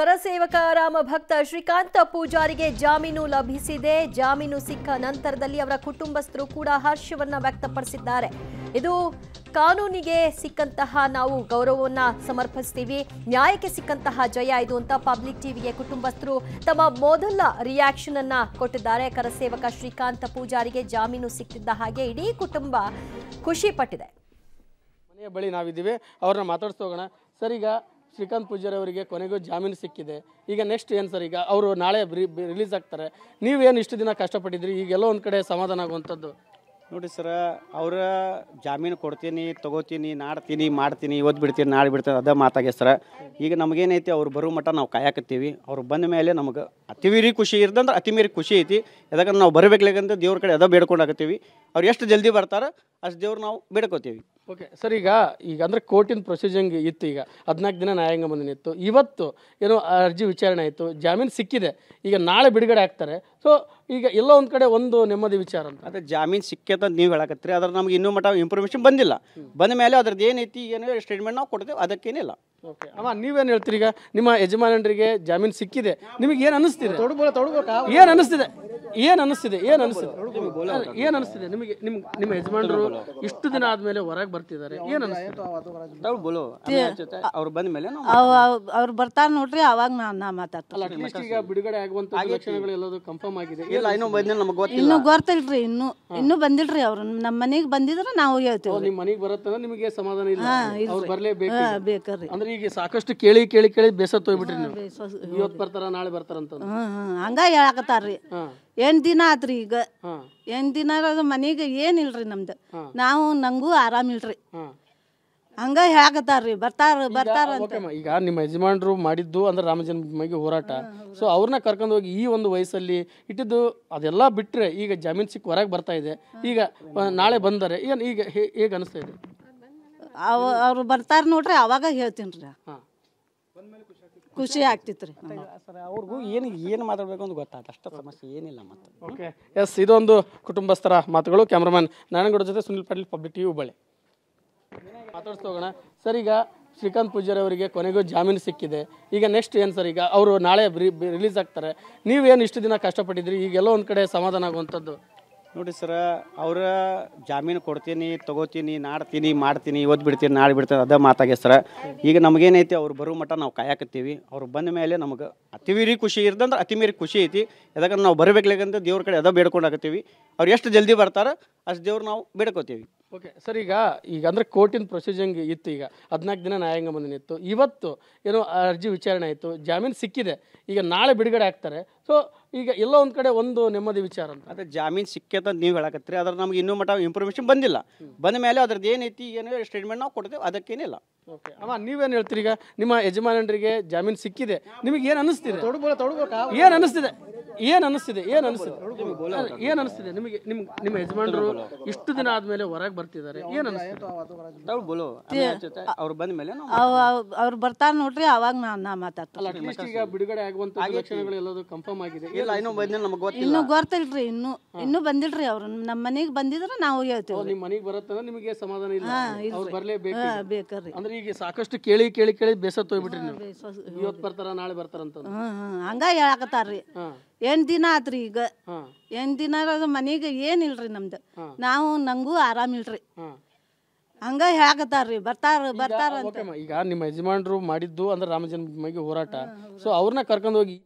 ಕರಸೇವಕ ರಾಮ ಭಕ್ತ ಶ್ರೀಕಾಂತ ಪೂಜಾರಿಗೆ ಜಾಮೀನು ಲಭಿಸಿದೆ ಜಾಮೀನು ಸಿಕ್ಕ ನಂತರದಲ್ಲಿ ಅವರ ಕುಟುಂಬಸ್ಥರು ಕೂಡ ಹರ್ಷವನ್ನ ವ್ಯಕ್ತಪಡಿಸಿದ್ದಾರೆ ಇದು ಕಾನೂನಿಗೆ ಸಿಕ್ಕಂತಹ ನಾವು ಗೌರವವನ್ನು ಸಮರ್ಪಿಸ್ತೀವಿ ನ್ಯಾಯಕ್ಕೆ ಸಿಕ್ಕಂತಹ ಜಯ ಇದು ಅಂತ ಪಬ್ಲಿಕ್ ಟಿವಿಗೆ ಕುಟುಂಬಸ್ಥರು ತಮ್ಮ ಮೊದಲ ರಿಯಾಕ್ಷನ್ ಅನ್ನ ಕೊಟ್ಟಿದ್ದಾರೆ ಕರಸೇವಕ ಶ್ರೀಕಾಂತ ಪೂಜಾರಿಗೆ ಜಾಮೀನು ಸಿಕ್ಕಿದ್ದ ಹಾಗೆ ಇಡೀ ಕುಟುಂಬ ಖುಷಿ ಪಟ್ಟಿದೆ ಮನೆಯ ಬಳಿ ನಾವಿದ್ದೀವಿ ಅವ್ರನ್ನ ಮಾತಾಡಿಸ್ತೋಗೋಣ ಸರ್ ಶ್ರೀಕಾಂತ್ ಪೂಜಾರಿ ಅವರಿಗೆ ಕೊನೆಗೂ ಜಾಮೀನು ಸಿಕ್ಕಿದೆ ಈಗ ನೆಕ್ಸ್ಟ್ ಏನು ಸರ್ ಈಗ ಅವರು ನಾಳೆ ರಿಲೀಸ್ ಆಗ್ತಾರೆ ನೀವೇನು ಇಷ್ಟು ದಿನ ಕಷ್ಟಪಟ್ಟಿದ್ರಿ ಈಗೆಲ್ಲ ಒಂದು ಕಡೆ ಸಮಾಧಾನ ಆಗುವಂಥದ್ದು ನೋಡಿ ಸರ ಅವರ ಜಾಮೀನು ಕೊಡ್ತೀನಿ ತಗೋತೀನಿ ನಾಡ್ತೀನಿ ಮಾಡ್ತೀನಿ ಇವತ್ತು ಬಿಡ್ತೀನಿ ನಾಳೆ ಬಿಡ್ತೀನಿ ಅದೇ ಮಾತಾಗೆ ಸರ್ ಈಗ ನಮಗೇನೈತಿ ಅವ್ರು ಬರೋ ಮಟ್ಟ ನಾವು ಕಾಯಕತ್ತೀವಿ ಅವ್ರು ಬಂದ ಮೇಲೆ ನಮಗೆ ಅತಿವೀರಿ ಖುಷಿ ಇರ್ದಂದ್ರೆ ಅತಿಮೀರಿ ಖುಷಿ ಐತಿ ಯಾಕಂದ್ರೆ ನಾವು ಬರಬೇಕಂದ್ರೆ ದೇವ್ರ ಕಡೆ ಅದ ಬೇಡ್ಕೊಂಡಾಗತ್ತೀವಿ ಅವ್ರು ಎಷ್ಟು ಜಲ್ದಿ ಬರ್ತಾರೆ ಅಷ್ಟು ದೇವ್ರು ನಾವು ಬೇಡ್ಕೋತೀವಿ ಓಕೆ ಸರ್ ಈಗ ಈಗ ಅಂದರೆ ಕೋರ್ಟಿನ ಪ್ರೊಸೀಜಿಂಗ್ ಇತ್ತು ಈಗ ಹದಿನಾಲ್ಕು ದಿನ ನ್ಯಾಯಾಂಗ ಮುಂದಿನ ಇತ್ತು ಇವತ್ತು ಏನೋ ಅರ್ಜಿ ವಿಚಾರಣೆ ಆಯಿತು ಜಾಮೀನು ಸಿಕ್ಕಿದೆ ಈಗ ನಾಳೆ ಬಿಡುಗಡೆ ಆಗ್ತಾರೆ ಸೊ ಈಗ ಎಲ್ಲ ಒಂದು ಕಡೆ ಒಂದು ನೆಮ್ಮದಿ ವಿಚಾರ ಅಂತ ಅದೇ ಜಾಮೀನು ಸಿಕ್ಕೈತೆ ಅಂತ ನೀವು ಹೇಳಕತ್ತೀರಿ ಅದ್ರ ನಮ್ಗೆ ಇನ್ನೂ ಮಟ್ಟ ಇಂಪ್ರೂಮೇಷನ್ ಬಂದಿಲ್ಲ ಬಂದ ಮೇಲೆ ಅದ್ರದ್ದು ಏನೈತಿ ಏನೋ ಸ್ಟೇಟ್ಮೆಂಟ್ ನಾವು ಕೊಡ್ತೇವೆ ಅದಕ್ಕೇನಿಲ್ಲ ಓಕೆ ನೀವೇನು ಹೇಳ್ತೀರಿ ಈಗ ನಿಮ್ಮ ಯಜಮಾನರಿಗೆ ಜಾಮೀನು ಸಿಕ್ಕಿದೆ ನಿಮಗೆ ಏನು ಅನ್ನಿಸ್ತಿದೆ ತೊಡಬೋಳ ತೊಡಬೇಕಾ ಏನು ಅನಿಸ್ತಿದೆ ಏನ್ ಅನಿಸ್ತಿದೆ ಏನ್ ಅನಿಸ್ತಿದೆ ಏನು ಅನಿಸ್ತಿದೆ ನಿಮಗೆ ನಿಮ್ ನಿಮ್ಮ ಯಜಮಾನರು ಇಷ್ಟು ದಿನ ಆದ್ಮೇಲೆ ಹೊರಗೆ ಬರ್ತಿದ್ದಾರೆ ಏನು ಅನಿಸ್ತಿದೆ ಅವ್ರು ಬಂದ ಮೇಲೆ ಅವ್ರು ಬರ್ತಾರೆ ನೋಡ್ರಿ ಅವಾಗ ನಾನು ಮಾತಾಡ್ತೀನಿ ಈಗ ಬಿಡುಗಡೆ ಆಗುವಂತ ಎಲ್ಲದು ಕನ್ಫರ್ಮ್ ಆಗಿದೆ ಇಲ್ಲ ಇನ್ನೂ ಬಂದಿಲ್ಲ ನಮಗೆ ಗೊತ್ತಿಲ್ಲ ಇನ್ನೂ ಗೊತ್ತಿಲ್ರಿ ಇನ್ನೂ ಇನ್ನೂ ಬಂದಿಲ್ರಿ ಅವರು ನಮ್ಮ ಮನೆಗೆ ಬಂದಿದ್ರೆ ನಾವು ಹೇಳ್ತೀವಿ ನಿಮ್ಮ ಮನೆಗೆ ಬರುತ್ತಂದ್ರೆ ನಿಮಗೆ ಸಮಾಧಾನ ಇಲ್ಲ ಅವ್ರು ಬರಲೇಬೇಕು ಬೇಕ್ರಿ ಅಂದ್ರೆ ಈಗ ಸಾಕಷ್ಟು ಕೇಳಿ ಕೇಳಿ ಕೇಳಿ ಬೇಸತ್ತು ಹೋಗ್ಬಿಟ್ರಿ ನೀವು ಇವತ್ತು ಬರ್ತಾರ ನಾಳೆ ಬರ್ತಾರಂತ ಹಂಗ ಹೇಳಕತ್ತಾರ್ರಿ ಎಂಟು ದಿನ ಆತ್ರಿ ಈಗ ಎಂಟು ದಿನ ಮನೆಗೆ ಏನಿಲ್ರಿ ನಮ್ದು ನಾವು ನಂಗೂ ಆರಾಮಿಲ್ರಿ ಹಂಗ ಹೇಗತ್ತಾರ್ರಿ ಬರ್ತಾರ ಬರ್ತಾರ ಈಗ ನಿಮ್ಮ ಯಜಮಾನರು ಮಾಡಿದ್ದು ಅಂದ್ರೆ ರಾಮ ಜನ್ಮಭೂಮಿಗೆ ಹೋರಾಟ ಸೊ ಅವ್ರನ್ನ ಕರ್ಕೊಂಡು ಹೋಗಿ ಈ ಒಂದು ವಯಸ್ಸಲ್ಲಿ ಇಟ್ಟಿದ್ದು ಅದೆಲ್ಲ ಬಿಟ್ರೆ ಈಗ ಜಾಮೀನು ಸಿಕ್ಕ ಹೊರಗೆ ಬರ್ತಾ ಇದೆ ಈಗ ನಾಳೆ ಬಂದರೆ ಏನು ಈಗ ಹೇಗೆ ಅನಿಸ್ತಾ ಇದೆ ಅವ್ರು ಬರ್ತಾರ ನೋಡ್ರಿ ಅವಾಗ ಹೇಳ್ತೀನಿ ರೀ ಖುಷಿ ಆಗ್ತಿತ್ರಿ ಅವ್ರಿಗೂ ಏನು ಏನು ಮಾತಾಡಬೇಕು ಅಂತ ಗೊತ್ತಾಗ ಅಷ್ಟು ಸಮಸ್ಯೆ ಏನಿಲ್ಲ ಮತ್ತೆ ಓಕೆ ಎಸ್ ಇದೊಂದು ಕುಟುಂಬಸ್ಥರ ಮಾತುಗಳು ಕ್ಯಾಮ್ರಾಮನ್ ನಾರಾಯಣಗೌಡ ಜೊತೆ ಸುನಿಲ್ ಪಾಟೀಲ್ ಪಬ್ಲಿಕ್ ಟಿವಿ ವಿ ಬಳೆ ಹೋಗೋಣ ಸರ್ ಈಗ ಶ್ರೀಕಾಂತ್ ಪೂಜಾರಿ ಅವರಿಗೆ ಕೊನೆಗೂ ಜಾಮೀನು ಸಿಕ್ಕಿದೆ ಈಗ ನೆಕ್ಸ್ಟ್ ಏನು ಸರ್ ಈಗ ಅವರು ನಾಳೆ ರಿಲೀಸ್ ಆಗ್ತಾರೆ ನೀವೇನು ಇಷ್ಟು ದಿನ ಕಷ್ಟಪಟ್ಟಿದ್ರಿ ಈಗೆಲ್ಲೋ ಒಂದು ಕಡೆ ಸಮಾಧಾನ ಆಗುವಂಥದ್ದು ನೋಡಿ ಸರ ಅವರ ಜಾಮೀನು ಕೊಡ್ತೀನಿ ತಗೋತೀನಿ ನಾಡ್ತೀನಿ ಮಾಡ್ತೀನಿ ಇವತ್ತು ಬಿಡ್ತೀನಿ ನಾಳೆ ಬಿಡ್ತೀನಿ ಅದೇ ಮಾತಾಗೆ ಸರ ಈಗ ನಮಗೇನೈತಿ ಅವ್ರು ಬರೋ ಮಟ್ಟ ನಾವು ಕಾಯಕತ್ತೀವಿ ಅವ್ರು ಬಂದ ಮೇಲೆ ನಮಗೆ ಅತಿಮೀರಿ ಖುಷಿ ಇರ್ತಂದ್ರೆ ಅತಿಮೀರಿ ಖುಷಿ ಐತಿ ಯಾಕಂದ್ರೆ ನಾವು ಬರಬೇಕಂದ್ರೆ ದೇವ್ರ ಕಡೆ ಅದ ಹಾಕತ್ತೀವಿ ಅವ್ರು ಎಷ್ಟು ಜಲ್ದಿ ಬರ್ತಾರೆ ಅಷ್ಟು ದೇವ್ರು ನಾವು ಬೇಡ್ಕೋತೀವಿ ಓಕೆ ಸರ್ ಈಗ ಈಗ ಅಂದರೆ ಕೋರ್ಟಿನ ಪ್ರೊಸೀಜಿಂಗ್ ಇತ್ತು ಈಗ ಹದಿನಾಲ್ಕು ದಿನ ನ್ಯಾಯಾಂಗ ಇತ್ತು ಇವತ್ತು ಏನೋ ಅರ್ಜಿ ವಿಚಾರಣೆ ಆಯಿತು ಜಾಮೀನು ಸಿಕ್ಕಿದೆ ಈಗ ನಾಳೆ ಬಿಡುಗಡೆ ಆಗ್ತಾರೆ ಸೊ ಈಗ ಎಲ್ಲ ಒಂದು ಕಡೆ ಒಂದು ನೆಮ್ಮದಿ ವಿಚಾರ ಅಂತ ಅದೇ ಜಾಮೀನು ಸಿಕ್ಕೇತ ಅಂತ ನೀವು ಹೇಳಕತ್ತೀರಿ ಅದ್ರ ನಮ್ಗೆ ಇನ್ನೂ ಮಟ್ಟ ಇನ್ಫಾರ್ಮೇಷನ್ ಬಂದಿಲ್ಲ ಬಂದ ಮೇಲೆ ಅದ್ರದ್ದು ಏನೈತಿ ಏನು ಸ್ಟೇಟ್ಮೆಂಟ್ ನಾವು ಕೊಡ್ತೇವೆ ಅದಕ್ಕೇನಿಲ್ಲ ಓಕೆ ಅಮ್ಮ ನೀವೇನು ಹೇಳ್ತೀರಿ ಈಗ ನಿಮ್ಮ ಯಜಮಾನರಿಗೆ ಜಾಮೀನು ಸಿಕ್ಕಿದೆ ನಿಮಗೆ ಏನು ಅನ್ನಿಸ್ತಿದೆ ಏನು ಅನ್ನಿಸ್ತಿದೆ ಏನು ಅನಿಸ್ತಿದೆ ಏನು ಅನಿಸ್ತಿದೆ ಏನು ಅನಿಸ್ತಿದೆ ನಿಮಗೆ ನಿಮ್ ನಿಮ್ಮ ಯಜಮಾನರು ಇಷ್ಟು ದಿನ ಆದಮೇಲೆ ಹೊರಗೆ ಬರ್ತಿದ್ದಾರೆ ಏನು ಅನಿಸ್ತಿದೆ ಅವ್ರು ಬಂದ ಮೇಲೆ ಅವ್ರು ಬರ್ತಾರೆ ನೋಡ್ರಿ ಅವಾಗ ನಾ ಮಾತಾಡ್ತೀನಿ ಈಗ ಬಿಡುಗಡೆ ಆಗುವಂಥ ಲಕ್ಷಣಗಳು ಎಲ್ಲದು ಕನ್ಫರ್ಮ್ ಆಗಿದೆ ಇಲ್ಲ ಇನ್ನೂ ಬಂದಿಲ್ಲ ನಮಗೆ ಗೊತ್ತಿಲ್ಲ ಇನ್ನೂ ಗೊತ್ತಿಲ್ರಿ ಇನ್ನೂ ಇನ್ನೂ ಬಂದಿಲ್ರಿ ಅವ್ರು ನಮ್ಮ ಮನೆಗೆ ಬಂದಿದ್ರೆ ನಾವು ಹೇಳ್ತೇವೆ ನಿಮ್ಮ ಮನೆಗೆ ಬರತ್ತಂದ್ರೆ ನಿಮಗೆ ಸಮಾಧಾನ ಇಲ್ಲ ಅವ್ರು ಬರಲೇಬೇಕು ಬೇಕ್ರಿ ಅಂದ್ರೆ ಈಗ ಸಾಕಷ್ಟು ಕೇಳಿ ಕೇಳಿ ಕೇಳಿ ಬೇಸತ್ತು ಹೋಗ್ಬಿಟ್ರಿ ನೀವು ಇವತ್ತು ಬರ್ತಾರ ನಾಳೆ ಬರ್ತಾರಂತ ಹಂಗ ಹೇಳಕತ್ತಾರ್ರಿ ಎಂಟ್ ದಿನ ಆತ್ರಿ ಈಗ ಎಂಟ್ ದಿನ ಮನೆಗೆ ಏನಿಲ್ರಿ ನಮ್ದು ನಾವು ನಂಗೂ ಆರಾಮಿಲ್ರಿ ಹಂಗ ಹೇಗತಾರ್ರಿ ಬರ್ತಾರ ಬರ್ತಾರ ಈಗ ನಿಮ್ಮ ಯಜಮಾನ್ರು ಮಾಡಿದ್ದು ಅಂದ್ರೆ ರಾಮ ಹೋರಾಟ ಸೊ ಅವ್ರನ್ನ ಕರ್ಕೊಂಡು ಹೋಗಿ